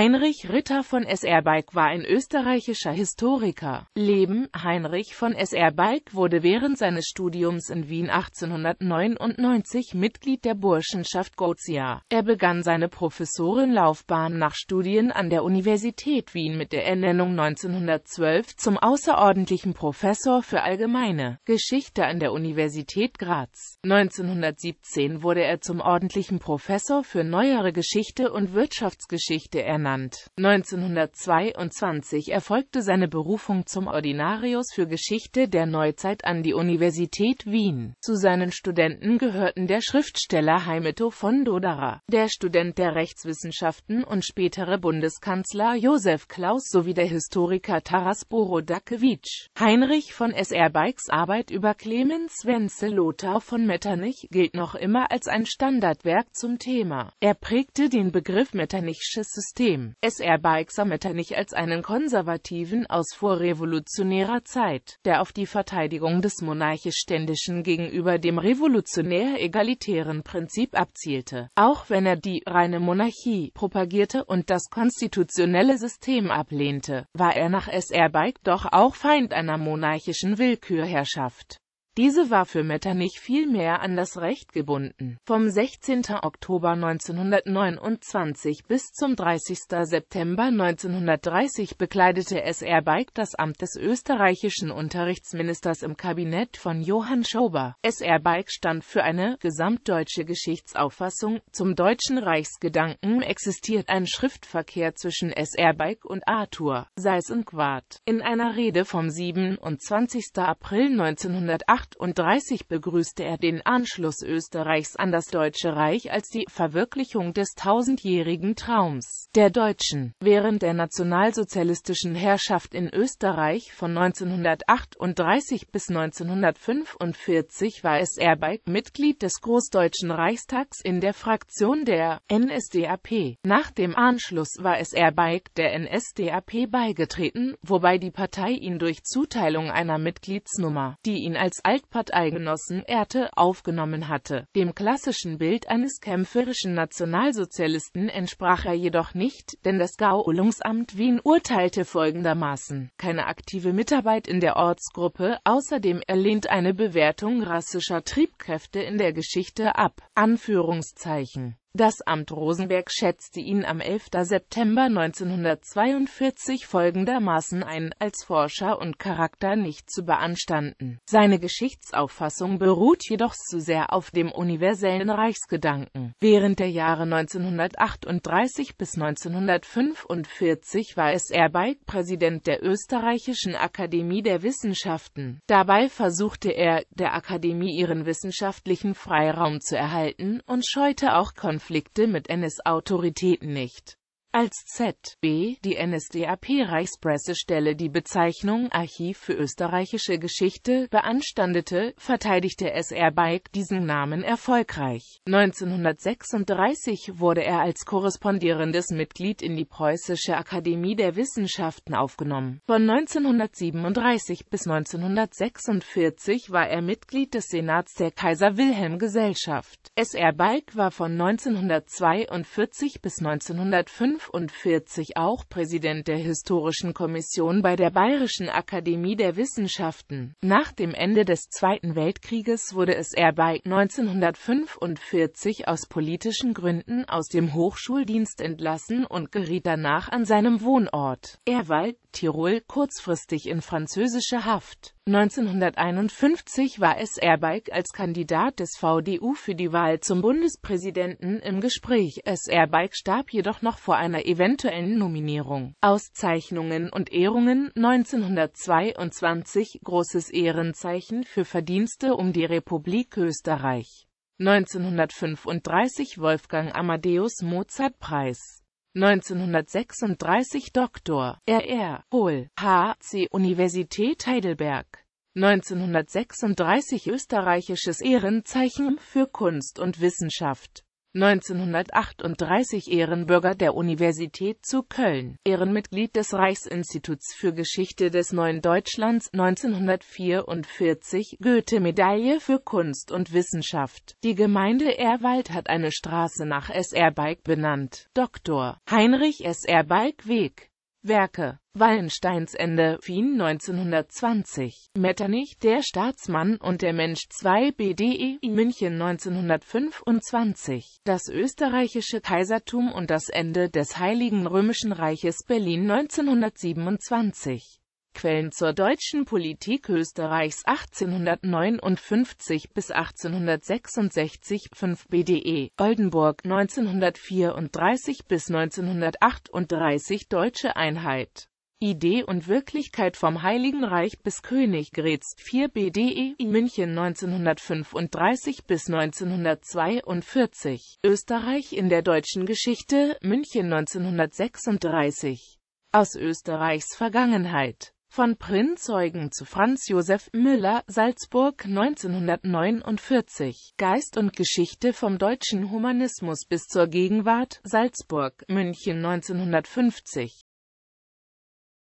Heinrich Ritter von Esserbeig war ein österreichischer Historiker. Leben Heinrich von Esserbeig wurde während seines Studiums in Wien 1899 Mitglied der Burschenschaft Gotia. Er begann seine Professorenlaufbahn nach Studien an der Universität Wien mit der Ernennung 1912 zum außerordentlichen Professor für allgemeine Geschichte an der Universität Graz. 1917 wurde er zum ordentlichen Professor für neuere Geschichte und Wirtschaftsgeschichte ernannt ernannt. 1922 erfolgte seine Berufung zum Ordinarius für Geschichte der Neuzeit an die Universität Wien. Zu seinen Studenten gehörten der Schriftsteller Heimeto von Doderer, der Student der Rechtswissenschaften und spätere Bundeskanzler Josef Klaus sowie der Historiker Taras Borodakewitsch. Heinrich von S.R. Beiks Arbeit über Clemens Wenzel Lothar von Metternich gilt noch immer als ein Standardwerk zum Thema. Er prägte den Begriff Metternichsches System System. Es erbarg Sametternich als einen Konservativen aus vorrevolutionärer Zeit, der auf die Verteidigung des monarchisch-ständischen gegenüber dem revolutionär-egalitären Prinzip abzielte, auch wenn er die reine Monarchie propagierte und das konstitutionelle System ablehnte, war er nach Eserbeig doch auch Feind einer monarchischen Willkürherrschaft. Diese war für Metternich vielmehr an das Recht gebunden. Vom 16. Oktober 1929 bis zum 30. September 1930 bekleidete SR Beig das Amt des österreichischen Unterrichtsministers im Kabinett von Johann Schober. SR Beig stand für eine gesamtdeutsche Geschichtsauffassung. Zum deutschen Reichsgedanken existiert ein Schriftverkehr zwischen SR Beig und Arthur und Quart. In einer Rede vom 27. April 1928 1938 begrüßte er den Anschluss Österreichs an das Deutsche Reich als die Verwirklichung des tausendjährigen Traums der Deutschen. Während der nationalsozialistischen Herrschaft in Österreich von 1938 bis 1945 war es Serbeck Mitglied des Großdeutschen Reichstags in der Fraktion der NSDAP. Nach dem Anschluss war es Serbeck der NSDAP beigetreten, wobei die Partei ihn durch Zuteilung einer Mitgliedsnummer, die ihn als Altparteigenossen Erhte aufgenommen hatte. Dem klassischen Bild eines kämpferischen Nationalsozialisten entsprach er jedoch nicht, denn das Gaulungsamt Wien urteilte folgendermaßen, keine aktive Mitarbeit in der Ortsgruppe, außerdem er lehnt eine Bewertung rassischer Triebkräfte in der Geschichte ab. Anführungszeichen das Amt Rosenberg schätzte ihn am 11. September 1942 folgendermaßen ein, als Forscher und Charakter nicht zu beanstanden. Seine Geschichtsauffassung beruht jedoch zu sehr auf dem universellen Reichsgedanken. Während der Jahre 1938 bis 1945 war es Erbeig Präsident der Österreichischen Akademie der Wissenschaften. Dabei versuchte er, der Akademie ihren wissenschaftlichen Freiraum zu erhalten und scheute auch Konflikte. Konflikte mit NS-Autoritäten nicht als ZB die NSDAP-Reichspressestelle die Bezeichnung Archiv für österreichische Geschichte beanstandete, verteidigte SR Baik diesen Namen erfolgreich. 1936 wurde er als korrespondierendes Mitglied in die Preußische Akademie der Wissenschaften aufgenommen. Von 1937 bis 1946 war er Mitglied des Senats der Kaiser-Wilhelm-Gesellschaft. SR Baik war von 1942 bis 1945 1945 auch Präsident der Historischen Kommission bei der Bayerischen Akademie der Wissenschaften. Nach dem Ende des Zweiten Weltkrieges wurde es Erbeig 1945 aus politischen Gründen aus dem Hochschuldienst entlassen und geriet danach an seinem Wohnort Erwald, Tirol kurzfristig in französische Haft. 1951 war S. Airbike als Kandidat des VDU für die Wahl zum Bundespräsidenten im Gespräch, S. Airbike starb jedoch noch vor einer eventuellen Nominierung. Auszeichnungen und Ehrungen 1922 Großes Ehrenzeichen für Verdienste um die Republik Österreich 1935 Wolfgang Amadeus Mozart Preis 1936 Dr. R.R. R. Hohl, H.C. Universität Heidelberg 1936 österreichisches Ehrenzeichen für Kunst und Wissenschaft 1938 Ehrenbürger der Universität zu Köln, Ehrenmitglied des Reichsinstituts für Geschichte des Neuen Deutschlands 1944, Goethe-Medaille für Kunst und Wissenschaft. Die Gemeinde Erwald hat eine Straße nach S. Erbeik benannt, Dr. Heinrich S. Erbeik Weg Werke Wallensteins Ende Wien 1920 Metternich Der Staatsmann und der Mensch 2 BDE München 1925 Das österreichische Kaisertum und das Ende des Heiligen Römischen Reiches Berlin 1927 Quellen zur deutschen Politik Österreichs 1859 bis 1866 5 BDE, Oldenburg 1934 bis 1938 Deutsche Einheit Idee und Wirklichkeit vom Heiligen Reich bis Königgrätz 4 BDE München 1935 bis 1942 Österreich in der deutschen Geschichte München 1936 aus Österreichs Vergangenheit von Prinz zu Franz Josef Müller, Salzburg 1949. Geist und Geschichte vom deutschen Humanismus bis zur Gegenwart, Salzburg, München 1950